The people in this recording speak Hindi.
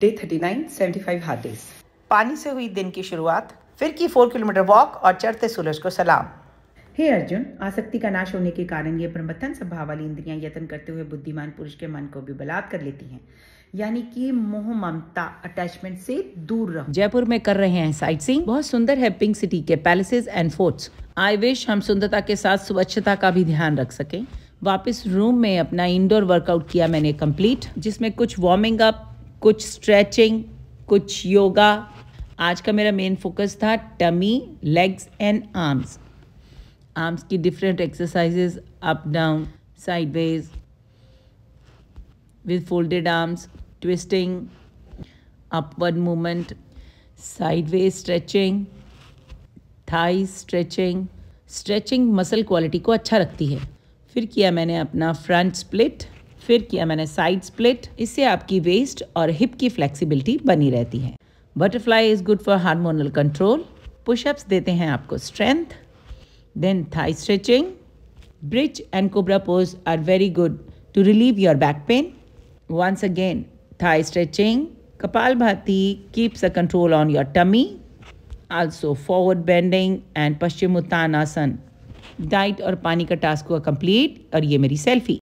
day thirty nine seventy five days पानी से हुई दिन की शुरुआत फिर की फोर किलोमीटर वॉक और चढ़ते सूरज को सलाम हे अर्जुन आसक्ति का नाश होने के कारण ये प्रमथन स्वभाव वाली इंद्रियां यत्न करते हुए बुद्धिमान पुरुष के मन को भी बलात् कर लेती हैं यानी कि मोह ममता अटैचमेंट से दूर रहो जयपुर में कर रहे हैं साइट सीइंग बहुत सुंदर है पिंक सिटी के palaces and forts I wish हम सुंदरता के साथ स्वच्छता का भी ध्यान रख सकें वापस रूम में अपना इंडोर वर्कआउट किया मैंने कंप्लीट जिसमें कुछ वार्मिंग अप कुछ स्ट्रेचिंग कुछ योगा आज का मेरा मेन फोकस था tummy legs and arms arms की different exercises up down sideways with folded arms twisting upward movement sideways stretching thigh stretching stretching muscle quality को अच्छा रखती है फिर किया मैंने अपना फ्रंट स्प्लिट फिर किया मैंने साइड स्प्लिट इससे आपकी वेस्ट और हिप की फ्लेक्सिबिलिटी बनी रहती है butterfly is good for hormonal control pushups देते हैं आपको strength then thigh stretching bridge and cobra pose are very good to relieve your back pain again thigh stretching kapalbhati keeps a control on your tummy also forward bending and paschimottanasana diet और पानी का टास्क हुआ कंप्लीट और ये मेरी सेल्फी